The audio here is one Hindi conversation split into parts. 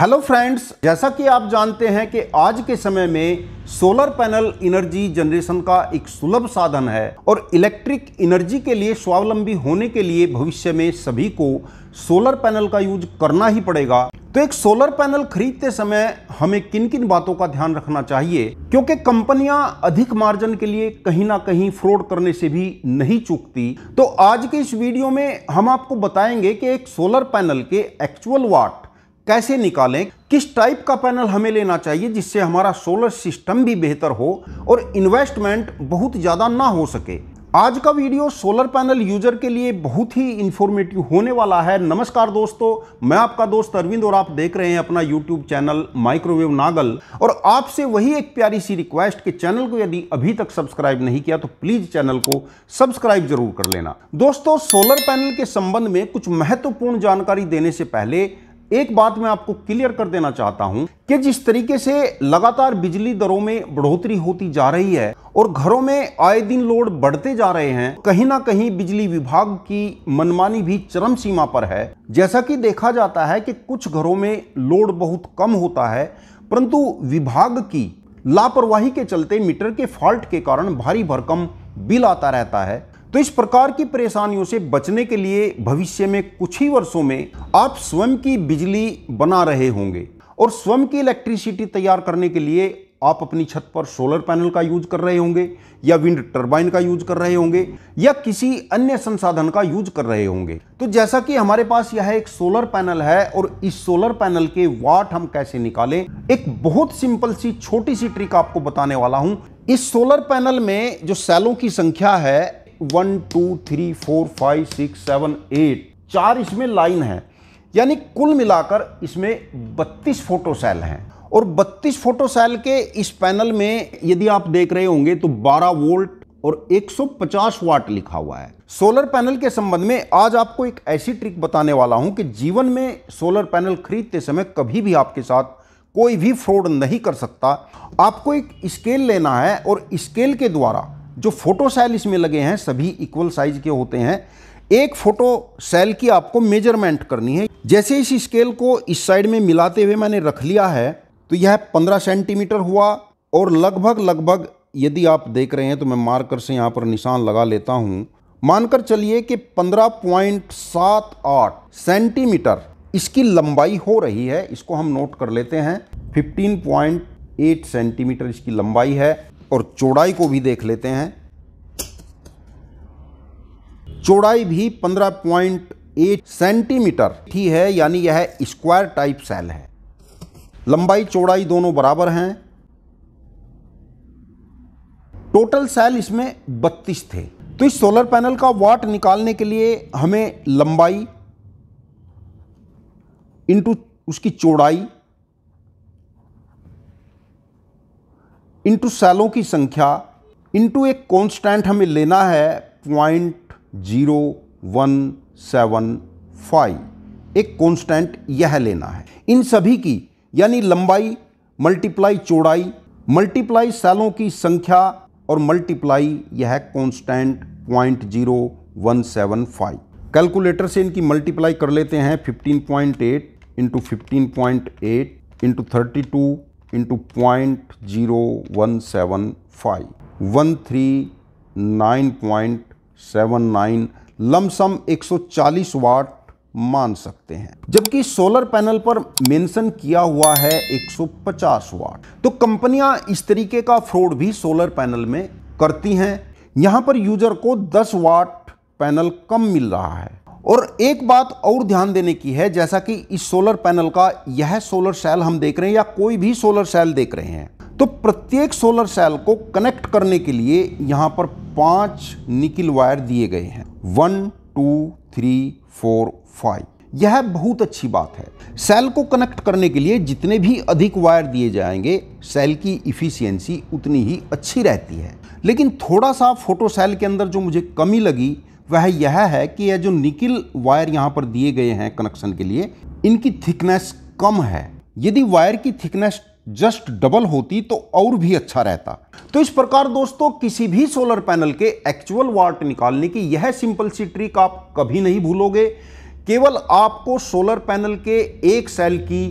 हेलो फ्रेंड्स जैसा कि आप जानते हैं कि आज के समय में सोलर पैनल एनर्जी जनरेशन का एक सुलभ साधन है और इलेक्ट्रिक एनर्जी के लिए स्वावलंबी होने के लिए भविष्य में सभी को सोलर पैनल का यूज करना ही पड़ेगा तो एक सोलर पैनल खरीदते समय हमें किन किन बातों का ध्यान रखना चाहिए क्योंकि कंपनियां अधिक मार्जिन के लिए कहीं ना कहीं फ्रॉड करने से भी नहीं चूकती तो आज के इस वीडियो में हम आपको बताएंगे कि एक सोलर पैनल के एक्चुअल वाट कैसे निकालें किस टाइप का पैनल हमें लेना चाहिए जिससे हमारा सोलर सिस्टम भी बेहतर हो और इन्वेस्टमेंट बहुत ज़्यादा ना हो सके आज का वीडियो सोलर पैनल यूजर के लिए बहुत ही इन्फॉर्मेटिव होने वाला है नमस्कार दोस्तों मैं आपका दोस्त अरविंद और आप देख रहे हैं अपना यूट्यूब चैनल माइक्रोवेव नागल और आपसे वही एक प्यारी सी रिक्वेस्ट कि चैनल को यदि अभी तक सब्सक्राइब नहीं किया तो प्लीज चैनल को सब्सक्राइब जरूर कर लेना दोस्तों सोलर पैनल के संबंध में कुछ महत्वपूर्ण जानकारी देने से पहले एक बात मैं आपको क्लियर कर देना चाहता हूं कि जिस तरीके से लगातार बिजली दरों में बढ़ोतरी होती जा रही है और घरों में आए दिन लोड बढ़ते जा रहे हैं कहीं ना कहीं बिजली विभाग की मनमानी भी चरम सीमा पर है जैसा कि देखा जाता है कि कुछ घरों में लोड बहुत कम होता है परंतु विभाग की लापरवाही के चलते मीटर के फॉल्ट के कारण भारी भरकम बिल आता रहता है तो इस प्रकार की परेशानियों से बचने के लिए भविष्य में कुछ ही वर्षों में आप स्वयं की बिजली बना रहे होंगे और स्वयं की इलेक्ट्रिसिटी तैयार करने के लिए आप अपनी छत पर सोलर पैनल का यूज कर रहे होंगे या विंड टर्बाइन का यूज कर रहे होंगे या किसी अन्य संसाधन का यूज कर रहे होंगे तो जैसा कि हमारे पास यह एक सोलर पैनल है और इस सोलर पैनल के वाट हम कैसे निकालें एक बहुत सिंपल सी छोटी सी ट्रिक आपको बताने वाला हूं इस सोलर पैनल में जो सेलों की संख्या है one two three four five six seven eight चार इसमें लाइन है यानी कुल मिलाकर इसमें बत्तीस सेल हैं और 32 सेल के इस पैनल में यदि आप देख रहे होंगे तो 12 वोल्ट और 150 वाट लिखा हुआ है सोलर पैनल के संबंध में आज आपको एक ऐसी ट्रिक बताने वाला हूं कि जीवन में सोलर पैनल खरीदते समय कभी भी आपके साथ कोई भी फ्रॉड नहीं कर सकता आपको एक स्केल लेना है और स्केल के द्वारा जो फोटो सेल इसमें लगे हैं सभी इक्वल साइज के होते हैं एक फोटो सेल की आपको मेजरमेंट करनी है जैसे इस स्केल को इस साइड में मिलाते हुए मैंने रख लिया है तो यह 15 सेंटीमीटर हुआ और लगभग लगभग यदि आप देख रहे हैं तो मैं मार्कर से यहाँ पर निशान लगा लेता हूँ मानकर चलिए कि 15.78 सेंटीमीटर इसकी लंबाई हो रही है इसको हम नोट कर लेते हैं 15.8 सेंटीमीटर इसकी लंबाई है और चौड़ाई को भी देख लेते हैं चौड़ाई भी 15.8 सेंटीमीटर ही है यानी यह स्क्वायर टाइप सेल है लंबाई चौड़ाई दोनों बराबर हैं टोटल सेल इसमें 32 थे तो इस सोलर पैनल का वाट निकालने के लिए हमें लंबाई इंटू उसकी चौड़ाई इंटू सेलों की संख्या इंटू एक कांस्टेंट हमें लेना है point zero one seven five एक कांस्टेंट यह लेना है इन सभी की यानी लंबाई मल्टीप्लाई चौड़ाई मल्टीप्लाई सेलों की संख्या और मल्टीप्लाई यह constant point zero one seven five calculator से इनकी मल्टीप्लाई कर लेते हैं fifteen point eight into fifteen point eight into thirty two into point zero one seven five one three nine point seven nine lump sum चालीस वाट मान सकते हैं जबकि सोलर पैनल पर मेंशन किया हुआ है एक सौ पचास वाट तो कंपनियां इस तरीके का फ्रॉड भी सोलर पैनल में करती हैं यहां पर यूजर को दस वाट पैनल कम मिल रहा है और एक बात और ध्यान देने की है जैसा कि इस सोलर पैनल का यह सोलर सेल हम देख रहे हैं या कोई भी सोलर सेल देख रहे हैं तो प्रत्येक सोलर सेल को कनेक्ट करने के लिए यहाँ पर पांच निकिल वायर दिए गए हैं one two three four five यह बहुत अच्छी बात है सेल को कनेक्ट करने के लिए जितने भी अधिक वायर दिए जाएंगे सेल की इफ़िशियंसी उतनी ही अच्छी रहती है लेकिन थोड़ा सा फोटो सेल के अंदर जो मुझे कमी लगी वह यह है कि यह जो निकिल वायर यहाँ पर दिए गए हैं कनेक्शन के लिए इनकी थिकनेस कम है यदि वायर की थिकनेस जस्ट डबल होती तो और भी अच्छा रहता तो इस प्रकार दोस्तों किसी भी सोलर पैनल के एक्चुअल वाट निकालने की यह सिंपल सी ट्रिक आप कभी नहीं भूलोगे केवल आपको सोलर पैनल के एक सेल की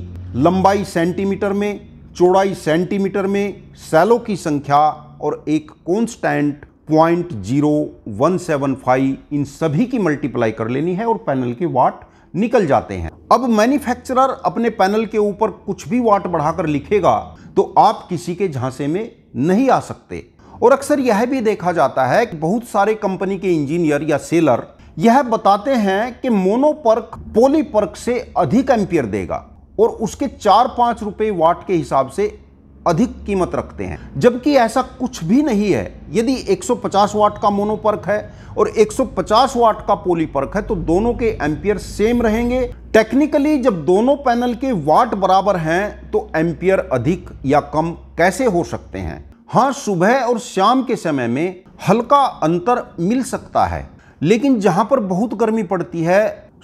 लंबाई सेंटीमीटर में चौड़ाई सेंटीमीटर में सेलों की संख्या और एक constant point zero one seven five इन सभी की मल्टीप्लाई कर लेनी है और पैनल के वाट निकल जाते हैं अब मैन्युफैक्चरर अपने पैनल के ऊपर कुछ भी वाट बढ़ाकर लिखेगा तो आप किसी के झांसे में नहीं आ सकते और अक्सर यह भी देखा जाता है कि बहुत सारे कंपनी के इंजीनियर या सेलर यह बताते हैं कि मोनोपर्क पोलीपर्क से अधिक एम्पियर देगा और उसके चार पांच रुपए वाट के हिसाब से अधिक कीमत रखते हैं जबकि ऐसा कुछ भी नहीं है यदि 150 वाट का मोनोपर्क है और 150 वाट का पोलीपर्क है तो दोनों के एम्पियर सेम रहेंगे टेक्निकली जब दोनों पैनल के वाट बराबर हैं तो एम्पियर अधिक या कम कैसे हो सकते हैं हाँ सुबह और शाम के समय में हल्का अंतर मिल सकता है लेकिन जहां पर बहुत गर्मी पड़ती है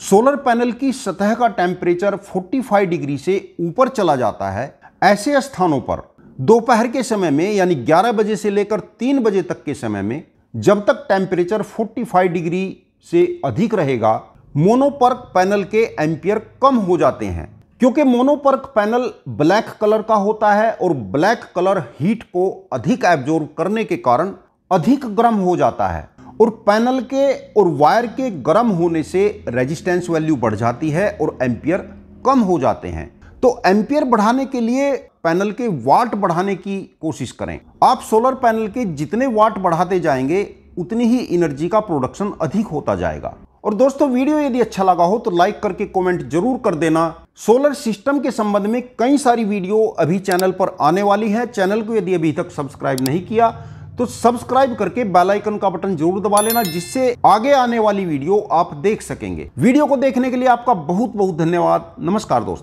सोलर पैनल की सतह का टेम्परेचर 45 डिग्री से ऊपर चला जाता है ऐसे स्थानों पर दोपहर के समय में यानी 11 बजे से लेकर 3 बजे तक के समय में जब तक टेम्परेचर 45 डिग्री से अधिक रहेगा मोनोपर्क पैनल के एम्पियर कम हो जाते हैं क्योंकि मोनोपर्क पैनल ब्लैक कलर का होता है और ब्लैक कलर हीट को अधिक एब्जॉर्व करने के कारण अधिक गर्म हो जाता है और पैनल के और वायर के गर्म होने से रेजिस्टेंस वैल्यू बढ़ जाती है और एम्पियर कम हो जाते हैं तो एम्पियर बढ़ाने के लिए पैनल के वाट बढ़ाने की कोशिश करें आप सोलर पैनल के जितने वाट बढ़ाते जाएंगे उतनी ही एनर्जी का प्रोडक्शन अधिक होता जाएगा और दोस्तों वीडियो यदि अच्छा लगा हो तो लाइक करके कमेंट जरूर कर देना सोलर सिस्टम के संबंध में कई सारी वीडियो अभी चैनल पर आने वाली है चैनल को यदि अभी तक सब्सक्राइब नहीं किया तो सब्सक्राइब करके बेल आइकन का बटन जरूर दबा लेना जिससे आगे आने वाली वीडियो आप देख सकेंगे वीडियो को देखने के लिए आपका बहुत बहुत धन्यवाद नमस्कार दोस्तों